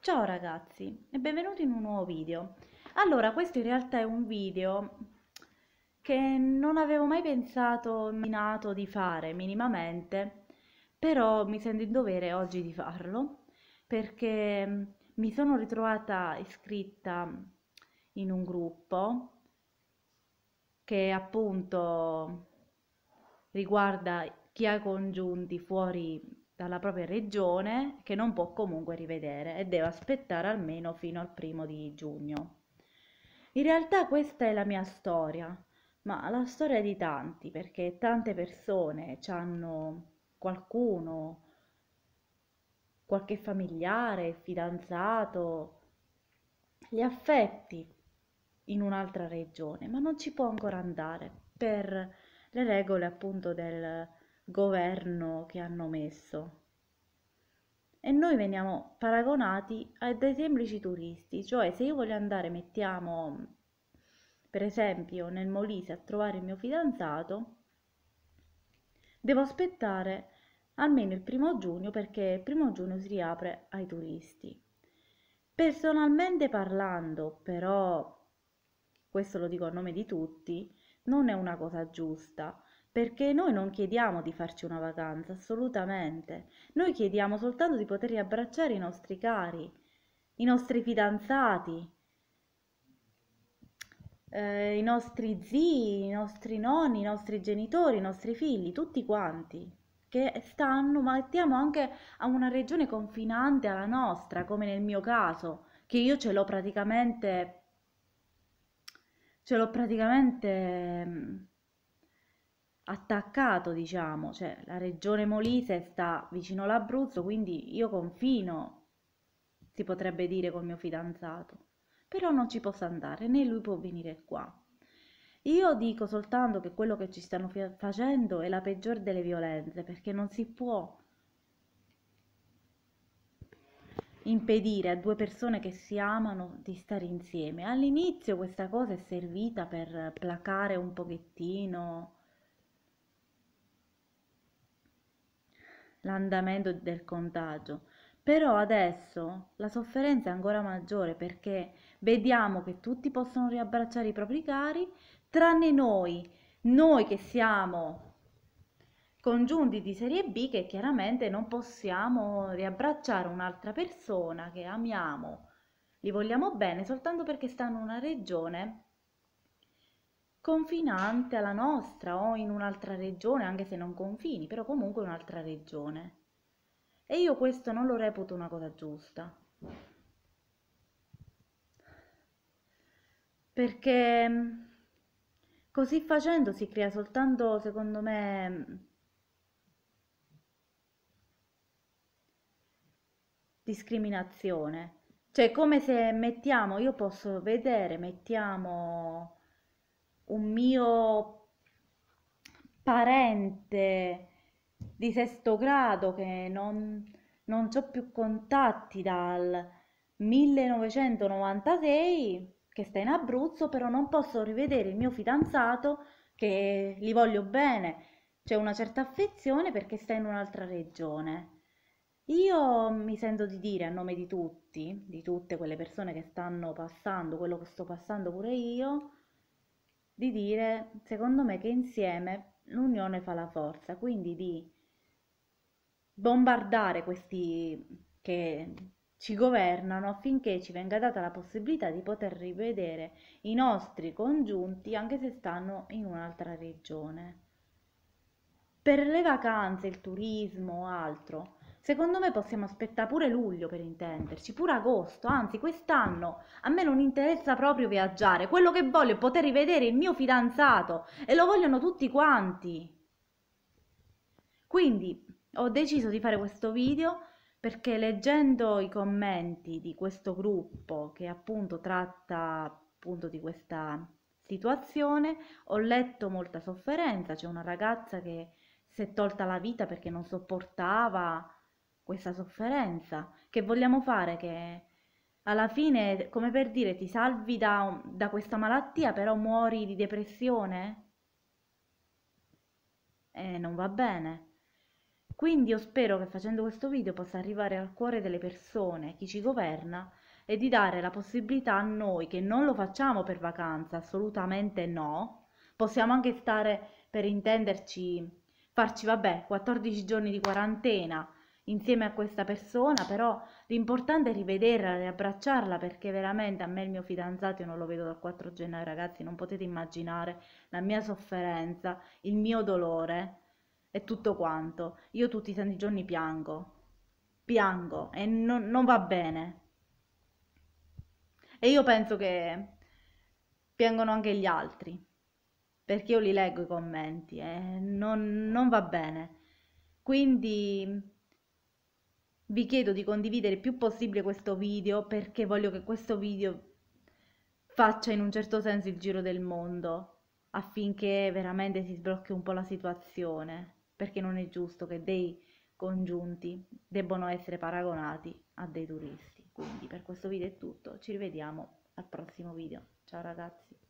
Ciao ragazzi e benvenuti in un nuovo video. Allora, questo in realtà è un video che non avevo mai pensato, minato di fare minimamente, però mi sento in dovere oggi di farlo perché mi sono ritrovata iscritta in un gruppo che appunto riguarda chi ha congiunti fuori dalla propria regione che non può comunque rivedere e deve aspettare almeno fino al primo di giugno. In realtà questa è la mia storia, ma la storia di tanti, perché tante persone hanno qualcuno, qualche familiare, fidanzato, gli affetti in un'altra regione, ma non ci può ancora andare per le regole appunto del governo che hanno messo. E noi veniamo paragonati a dei semplici turisti, cioè se io voglio andare, mettiamo per esempio nel Molise a trovare il mio fidanzato, devo aspettare almeno il primo giugno perché il primo giugno si riapre ai turisti. Personalmente parlando, però, questo lo dico a nome di tutti, non è una cosa giusta perché noi non chiediamo di farci una vacanza, assolutamente. Noi chiediamo soltanto di poter riabbracciare i nostri cari, i nostri fidanzati, eh, i nostri zii, i nostri nonni, i nostri genitori, i nostri figli, tutti quanti che stanno, ma mettiamo anche a una regione confinante alla nostra, come nel mio caso, che io ce l'ho praticamente ce l'ho praticamente mm, attaccato, diciamo, cioè la regione Molise sta vicino all'Abruzzo, quindi io confino, si potrebbe dire, col mio fidanzato. Però non ci posso andare, né lui può venire qua. Io dico soltanto che quello che ci stanno facendo è la peggior delle violenze, perché non si può impedire a due persone che si amano di stare insieme. All'inizio questa cosa è servita per placare un pochettino l'andamento del contagio. Però adesso la sofferenza è ancora maggiore perché vediamo che tutti possono riabbracciare i propri cari, tranne noi, noi che siamo congiunti di serie B che chiaramente non possiamo riabbracciare un'altra persona che amiamo, li vogliamo bene soltanto perché stanno in una regione confinante alla nostra o in un'altra regione, anche se non confini, però comunque un'altra regione. E io questo non lo reputo una cosa giusta. Perché mm, così facendo si crea soltanto, secondo me, mm, discriminazione. Cioè, come se mettiamo, io posso vedere, mettiamo un mio parente di sesto grado che non, non ho più contatti dal 1996 che sta in Abruzzo, però non posso rivedere il mio fidanzato che gli voglio bene, c'è una certa affezione perché sta in un'altra regione. Io mi sento di dire a nome di tutti, di tutte quelle persone che stanno passando, quello che sto passando pure io, di dire, secondo me, che insieme l'unione fa la forza, quindi di bombardare questi che ci governano affinché ci venga data la possibilità di poter rivedere i nostri congiunti anche se stanno in un'altra regione. Per le vacanze, il turismo o altro, Secondo me possiamo aspettare pure luglio per intenderci, pure agosto, anzi quest'anno a me non interessa proprio viaggiare, quello che voglio è poter rivedere il mio fidanzato e lo vogliono tutti quanti. Quindi ho deciso di fare questo video perché leggendo i commenti di questo gruppo che appunto tratta appunto di questa situazione ho letto molta sofferenza, c'è una ragazza che si è tolta la vita perché non sopportava questa sofferenza, che vogliamo fare che alla fine, come per dire, ti salvi da, da questa malattia, però muori di depressione? Eh, non va bene. Quindi io spero che facendo questo video possa arrivare al cuore delle persone, chi ci governa, e di dare la possibilità a noi che non lo facciamo per vacanza, assolutamente no. Possiamo anche stare, per intenderci, farci, vabbè, 14 giorni di quarantena, insieme a questa persona, però l'importante è rivederla, riabbracciarla perché veramente a me il mio fidanzato, io non lo vedo dal 4 gennaio ragazzi, non potete immaginare la mia sofferenza, il mio dolore e tutto quanto. Io tutti i santi giorni piango, piango e non, non va bene. E io penso che piangono anche gli altri, perché io li leggo i commenti e eh, non, non va bene. Quindi vi chiedo di condividere il più possibile questo video perché voglio che questo video faccia in un certo senso il giro del mondo affinché veramente si sblocchi un po' la situazione perché non è giusto che dei congiunti debbano essere paragonati a dei turisti quindi per questo video è tutto ci rivediamo al prossimo video ciao ragazzi